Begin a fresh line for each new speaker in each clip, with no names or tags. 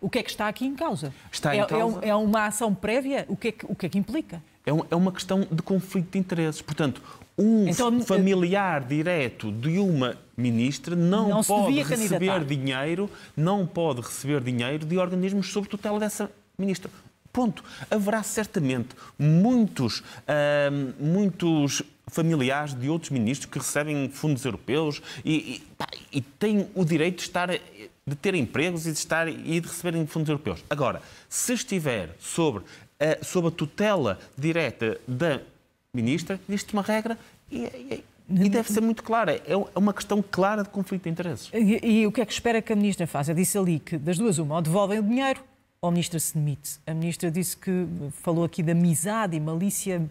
O que é que está aqui em causa? Está em é, é causa... É, uma ação prévia? O que é que, o que, é que implica? É, um, é uma questão de conflito de interesses. Portanto, um então, eh, familiar direto de uma ministra não, não pode receber dinheiro, não pode receber dinheiro de organismos sob tutela dessa ministra. Ponto. haverá certamente muitos, uh, muitos familiares de outros ministros que recebem fundos europeus e, e, pá, e têm o direito de estar de ter empregos e de estar e de receberem fundos europeus. Agora, se estiver sobre a, sobre a tutela direta da ministra, existe uma regra e, e, e deve ser muito clara. É, é uma questão clara de conflito de interesses. E, e o que é que espera que a ministra faça? Disse ali que das duas uma, ou devolvem o dinheiro ou a ministra se demite. A ministra disse que falou aqui de amizade e malícia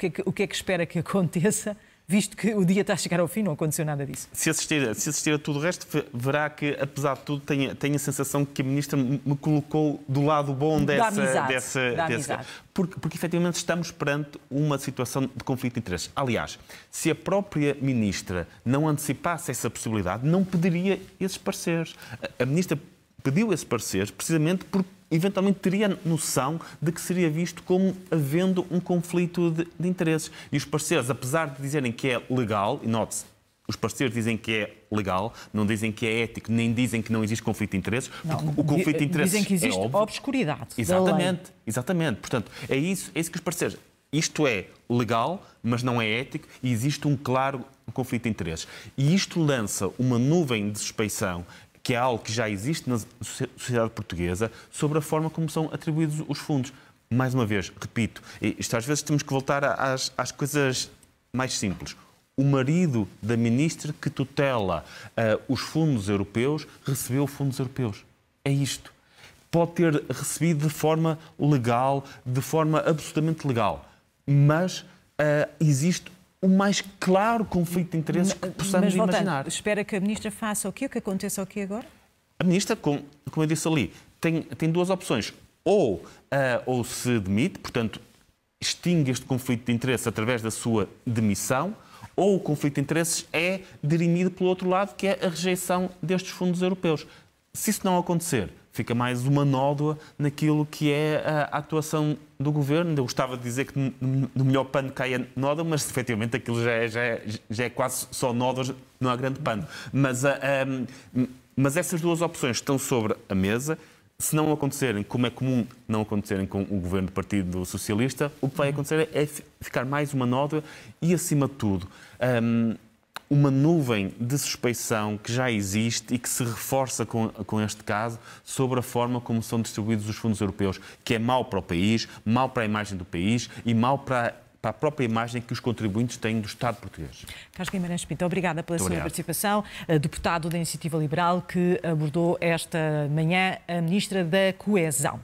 que é que, o que é que espera que aconteça, visto que o dia está a chegar ao fim, não aconteceu nada disso? Se assistir, se assistir a tudo o resto, verá que, apesar de tudo, tenho, tenho a sensação que a Ministra me colocou do lado bom dessa... Da amizade, dessa, da dessa Porque, porque, efetivamente, estamos perante uma situação de conflito de interesses. Aliás, se a própria Ministra não antecipasse essa possibilidade, não pediria esses parceiros. A, a Ministra pediu esse parecer precisamente porque eventualmente teria noção de que seria visto como havendo um conflito de, de interesses. E os parceiros, apesar de dizerem que é legal, e note-se, os parceiros dizem que é legal, não dizem que é ético, nem dizem que não existe conflito de interesses, não, porque o conflito de interesses dizem que existe é obscuridade. Exatamente, exatamente. Portanto, é isso, é isso que os parceiros. Isto é legal, mas não é ético e existe um claro conflito de interesses. E isto lança uma nuvem de suspeição que é algo que já existe na sociedade portuguesa, sobre a forma como são atribuídos os fundos. Mais uma vez, repito, isto às vezes temos que voltar às, às coisas mais simples. O marido da ministra que tutela uh, os fundos europeus recebeu fundos europeus. É isto. Pode ter recebido de forma legal, de forma absolutamente legal, mas uh, existe o mais claro conflito de interesses que possamos Mas, voltando, imaginar. Espera que a ministra faça o quê? O que aconteça o quê agora? A ministra, como, como eu disse ali, tem, tem duas opções. Ou, uh, ou se demite, portanto, extingue este conflito de interesses através da sua demissão, ou o conflito de interesses é dirimido pelo outro lado, que é a rejeição destes fundos europeus. Se isso não acontecer, fica mais uma nódoa naquilo que é a atuação do governo. Eu gostava de dizer que no melhor pano cai a nódoa, mas efetivamente aquilo já é, já é, já é quase só nódoas, não há grande pano. Mas, ah, um, mas essas duas opções estão sobre a mesa. Se não acontecerem, como é comum não acontecerem com o governo do Partido Socialista, o que vai acontecer é ficar mais uma nódoa e, acima de tudo, um, uma nuvem de suspeição que já existe e que se reforça com, com este caso sobre a forma como são distribuídos os fundos europeus, que é mau para o país, mau para a imagem do país e mau para a para a própria imagem que os contribuintes têm do Estado português. Carlos Guimarães Pinto, obrigada pela Muito sua obrigado. participação. Deputado da Iniciativa Liberal que abordou esta manhã a Ministra da Coesão.